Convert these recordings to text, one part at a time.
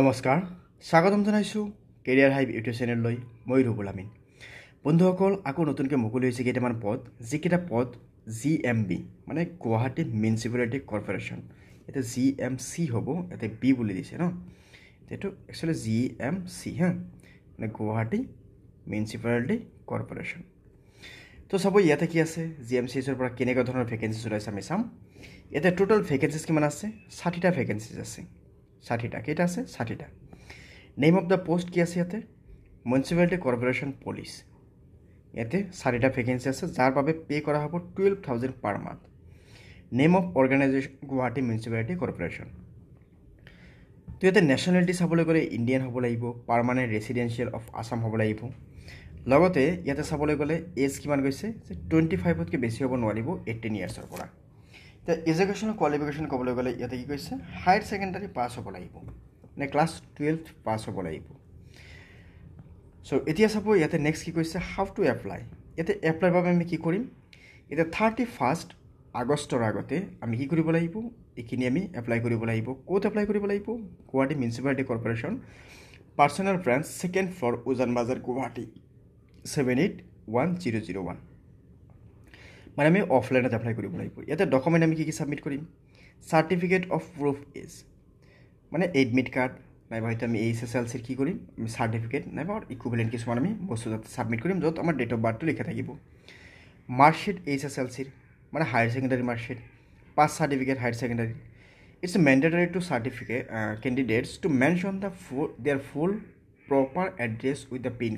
নমস্কাৰ স্বাগতম জনাইছোঁ কেৰিয়াৰ হাইভ ইউটিউব চেনেললৈ মই ৰুবুল আমিন বন্ধুসকল আকৌ নতুনকৈ মুকলি হৈছে কেইটামান পদ যিকেইটা পদ জি এম বি মানে গুৱাহাটী মিউনিচিপালিটি কৰ্পৰেশ্যন এতিয়া জি এম চি হ'ব ইয়াতে বি বুলি দিছে ন এইটো একচুৱেলি জি এম চি হা মানে গুৱাহাটী মিউনিচিপালিটি কৰ্পৰেশ্যন তো চাব ইয়াতে কি আছে জি এম চি চিছৰ পৰা কেনেকুৱা ধৰণৰ ভেকেঞ্চিজ ওলাইছে আমি চাম ইয়াতে টোটেল ভেকেঞ্চিজ কিমান আছে ষাঠিটা ভেকেঞ্চিজ আছে ষাঠিটা টাকা এটা আছে ষাঠিটা টাকা নেম অফ দ্য পোস্ট কি আছে ইয়াতে মিউনিসিপ্যালিটি কর্পোরেশন পুলিশ ইয়াতে চাৰিটা ভেকেঞ্চি আছে যার বাবে পে করা হব twelve thousand per month name of organisation Guwahati municipality corporation তো ইয়াতে নেশ্যনেলিটি চাবলৈ গ'লে ইণ্ডিয়ান হ'ব লাগিব পাৰ্মানেণ্ট ৰেচিডেঞ্চিয়েল অফ আছাম হ'ব লাগিব লগতে ইয়াতে চাবলৈ গ'লে এজ কিমান গৈছে যে টুৱেণ্টি ফাইভতকৈ বেছি হ'ব নোৱাৰিব এইটিন ইয়াৰ্ছৰ পৰা এতিয়া এজুকেশ্যনৰ কোৱালিফিকেশ্যন ক'বলৈ গ'লে ইয়াতে কি কৈছে হায়াৰ ছেকেণ্ডাৰী পাছ হ'ব লাগিব মানে ক্লাছ টুৱেলভ পাছ হ'ব লাগিব চ' এতিয়া চাব ইয়াতে নেক্সট কি কৈছে হাউ টু এপ্লাই ইয়াতে এপ্লাইৰ বাবে আমি কি কৰিম এতিয়া থাৰ্টি ফাৰ্ষ্ট আগষ্টৰ আগতে আমি কি কৰিব লাগিব এইখিনি আমি এপ্লাই কৰিব লাগিব ক'ত এপ্লাই কৰিব লাগিব Guwahati municipality corporation personnel branch second floor Ujan Bazar Guwahati seven eight one zero' zero' one মানে আমি অফলাইনত এপ্লাই কৰিব লাগিব ইয়াতে ডকুমেণ্ট আমি কি কি ছাবমিট কৰিম চাৰ্টিফিকেট অফ প্ৰুফ ইজ মানে এডমিট কাৰ্ড নাইবা হয়তো আমি এইচ এছ এল চিৰ কি কৰিম আমি চাৰ্টিফিকেট নাইবা ইকুইভেলেণ্ট কিছুমান আমি বস্তু তাত ছাবমিট কৰিম য'ত আমাৰ ডেট অফ বাৰ্থটো লিখা থাকিব মাৰ্কশ্বিট এইচ এছ এল চিৰ মানে higher secondary marksheet pass certificate higher secondary it's mandatory to certificate candidates to mention the full their full proper address with the pin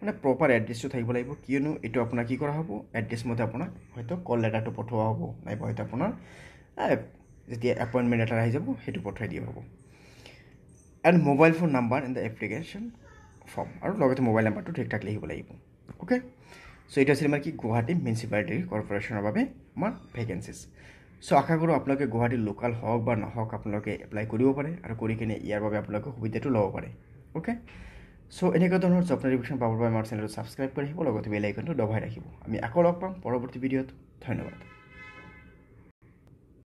মানে প্ৰপাৰ এড্ৰেছটো থাকিব লাগিব কিয়নো এইটো আপোনাৰ কি কৰা হ'ব এড্ৰেছমতে আপোনাক হয়তো কল লেটাৰটো পঠোৱা হ'ব নাইবা হয়তো আপোনাৰ যেতিয়া এপইণ্টমেণ্ট লেটাৰ আহি যাব সেইটো পঠাই দিয়া হ'ব and mobile phone number in the application form আৰু লগতে মোবাইল নাম্বাৰটো ঠিক ঠাক লিখিব লাগিব অ'কে চ' এইটো আছিল মানে কি গুৱাহাটী মিউনিচিপালিটি কৰ্পৰেশ্যনৰ বাবে আমাৰ ভেকেঞ্চিজ চ' আশা কৰোঁ আপোনালোকে গুৱাহাটী লোকেল হওক বা নহওক আপোনালোকে এপ্লাই কৰিব পাৰে আৰু কৰি কিনে ইয়াৰ বাবে আপোনালোকে সুবিধাটো ল'ব পাৰে অ'কে চ' এনেকুৱা ধৰণৰ জব নটিফিকেশ্যন পাবৰ বাবে আমাৰ চেনেলটো ছাবস্ক্ৰাইব কৰি ৰাখিব লগতে বেলেগ আইকনটো দবাই ৰাখিব আমি আকৌ লগ পাম পৰৱৰ্তী ভিডিঅ'ত ধন্যবাদ